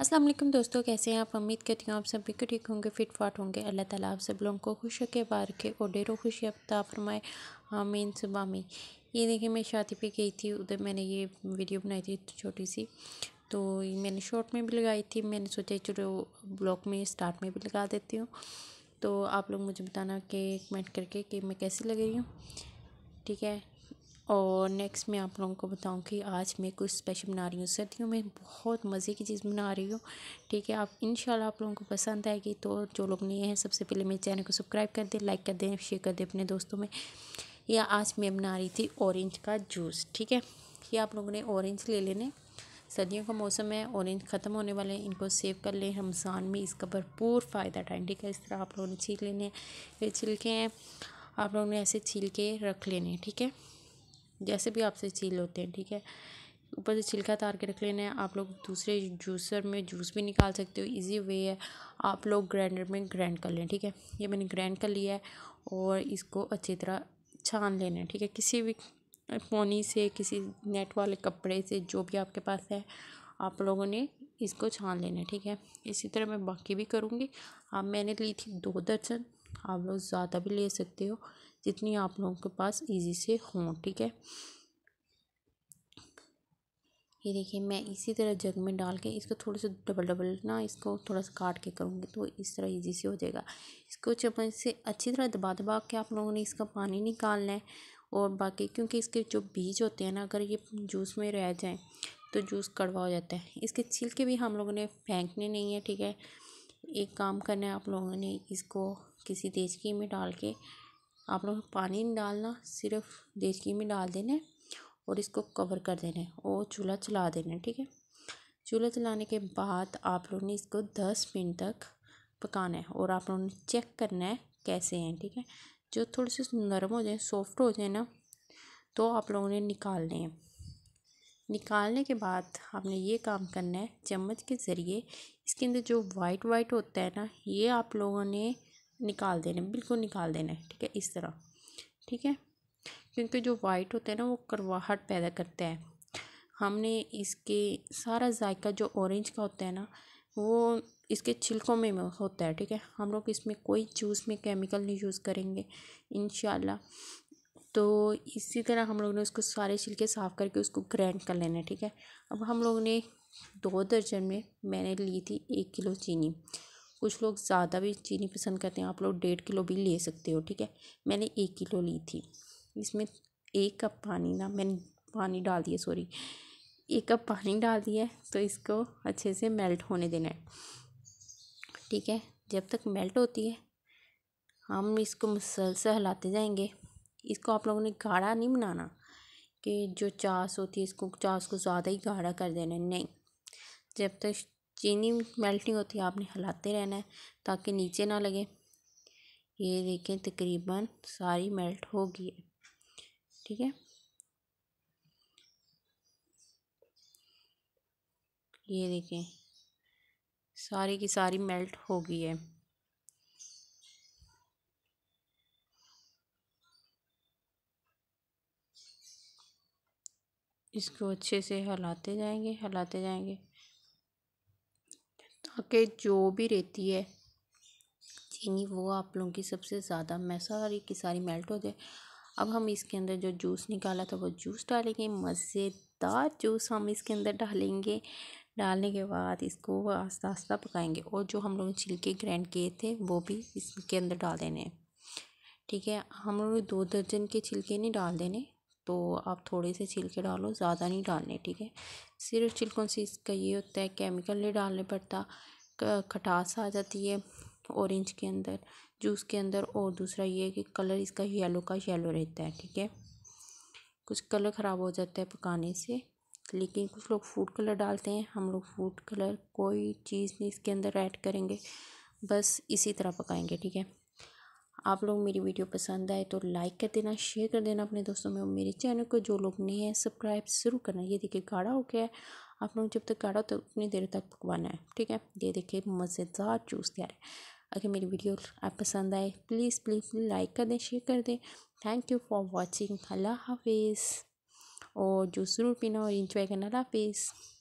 अस्सलाम वालेकुम दोस्तों कैसे हैं आप उम्मीद करती हूँ आप सभी को ठीक होंगे फिट फाट होंगे अल्लाह ताला आप सब लोगों को खुश के बार के और डेरो खुशी अफ्ता फरमाए आमीन सुबह में ये देखिए मैं शादी पे गई थी उधर मैंने ये वीडियो बनाई थी छोटी सी तो मैंने शॉर्ट में भी लगाई थी मैंने सोचा चलो ब्लॉग में स्टार्ट में भी लगा देती हूँ तो आप लोग मुझे बताना कि कमेंट करके कि मैं कैसी लग रही हूँ ठीक है और नेक्स्ट मैं आप लोगों को बताऊं कि आज मैं कुछ स्पेशल बना रही हूँ सर्दियों में बहुत मज़े की चीज़ बना रही हूँ ठीक है आप इन आप लोगों को पसंद आएगी तो जो लोग नए हैं सबसे पहले मेरे चैनल को सब्सक्राइब कर दें लाइक कर दें शेयर कर दें अपने दोस्तों में या आज मैं बना रही थी ऑरेंज का जूस ठीक है ये आप लोगों ने ऑरेंज ले लेने सर्दियों का मौसम है ऑरेंज ख़त्म होने वाले हैं इनको सेव कर लें रमज़ान में इसका भरपूर फ़ायदा टाइम ठीक है इस तरह आप लोगों ने छील लेने ये छिलके हैं आप लोगों ने ऐसे छील के रख लेने ठीक है जैसे भी आपसे छील होते हैं ठीक है ऊपर से छिलका तार के रख लेना है आप लोग दूसरे जूसर में जूस भी निकाल सकते हो इजी वे है आप लोग ग्राइंडर में ग्राइंड कर लें ठीक है ये मैंने ग्राइंड कर लिया है और इसको अच्छी तरह छान लेना है ठीक है किसी भी पोनी से किसी नेट वाले कपड़े से जो भी आपके पास है आप लोगों ने इसको छान लेना है ठीक है इसी तरह मैं बाकी भी करूँगी अब मैंने ली थी दो दर्जन आप लोग ज़्यादा भी ले सकते हो जितनी आप लोगों के पास इजी से हों ठीक है ये देखिए मैं इसी तरह जग में डाल के इसको थोड़ा सा डबल डबल ना इसको थोड़ा सा काट के करूँगी तो इस तरह इजी से हो जाएगा इसको चम्मच से अच्छी तरह दबा दबा के आप लोगों ने इसका पानी निकालना है और बाकी क्योंकि इसके जो बीज होते हैं ना अगर ये जूस में रह जाएँ तो जूस कड़वा हो जाता है इसके छिलके भी हम लोगों ने फेंकने नहीं है ठीक है एक काम करना है आप लोगों ने इसको किसी देचकी में डाल के आप लोग पानी नहीं डालना सिर्फ देचकी में डाल देना है और इसको कवर कर देना है और चूल्हा चला देना है ठीक है चूल्हा चलाने के बाद आप लोग ने इसको दस मिनट तक पकाना है और आप लोगों ने चेक करना है कैसे हैं ठीक है जो थोड़े से नरम हो जाए सॉफ्ट हो जाए ना तो आप लोगों ने निकालने हैं निकालने के बाद आपने ये काम करना है चम्मच के ज़रिए इसके अंदर जो वाइट वाइट होता है ना ये आप लोगों ने निकाल देने बिल्कुल निकाल देना है ठीक है इस तरह ठीक है क्योंकि जो वाइट होता है ना वो करवाहट पैदा करता है हमने इसके सारा जायका जो ऑरेंज का होता है ना वो इसके छिलकों में होता है ठीक है हम लोग इसमें कोई जूस में केमिकल नहीं यूज़ करेंगे इन तो इसी तरह हम लोग ने उसको सारे छिलके साफ़ करके उसको ग्रैंड कर लेना है ठीक है अब हम लोग ने दो दर्जन में मैंने ली थी एक किलो चीनी कुछ लोग ज़्यादा भी चीनी पसंद करते हैं आप लोग डेढ़ किलो भी ले सकते हो ठीक है मैंने एक किलो ली थी इसमें एक कप पानी ना मैंने पानी डाल दिया सॉरी एक कप पानी डाल दिया है तो इसको अच्छे से मेल्ट होने देना है ठीक है जब तक मेल्ट होती है हम इसको मुसलसल हिलाते जाएंगे इसको आप लोगों ने गाढ़ा नहीं बनाना कि जो चास होती है इसको चास को ज़्यादा ही गाढ़ा कर देना नहीं जब तक चीनी मेल्टिंग होती है आपने हिलाते रहना है ताकि नीचे ना लगे ये देखें तकरीबन सारी मेल्ट होगी ठीक है ये देखें सारी की सारी मेल्ट हो गई है इसको अच्छे से हलाते जाएंगे हलाते जाएंगे के जो भी रहती है चीनी वो आप लोगों की सबसे ज़्यादा मैं सारी की सारी मेल्ट हो जाए अब हम इसके अंदर जो जूस निकाला था वो जूस डालेंगे मज़ेदार जूस हम इसके अंदर डालेंगे डालने के बाद इसको आस्ता आस्ता पकाएंगे और जो हम लोग छिलके ग्रैंड किए थे वो भी इसके अंदर डाल देने ठीक है हम लोग दो दर्जन के छिलके नहीं डाल देने तो आप थोड़े से छिलके डालो ज़्यादा नहीं डालने ठीक है सिर्फ छिलकों से इसका ये होता है केमिकल नहीं डालने पड़ता खटास आ जाती है ऑरेंज के अंदर जूस के अंदर और दूसरा ये है कि कलर इसका येलो का येलो रहता है ठीक है कुछ कलर ख़राब हो जाता है पकाने से लेकिन कुछ लोग फूड कलर डालते हैं हम लोग फूड कलर कोई चीज़ नहीं इसके अंदर ऐड करेंगे बस इसी तरह पकाएंगे ठीक है आप लोग मेरी वीडियो पसंद आए तो लाइक कर देना शेयर कर देना अपने दोस्तों में और मेरे चैनल को जो लोग नए हैं सब्सक्राइब ज़रूर करना ये देखिए गाढ़ा हो गया है आप लोग जब तक गाढ़ा तो उतनी देर तक पकवाना है ठीक है ये देखिए मज़ेदार जूस तैयार है अगर मेरी वीडियो आप पसंद आए प्लीज़ प्लीज़ प्लीज़ लाइक कर दें शेयर कर दें थैंक यू फॉर वॉचिंग अल्लाह हाफिज़ और जूस ज़रूर पीना और इंजॉय करना अल्लाह हाफिज़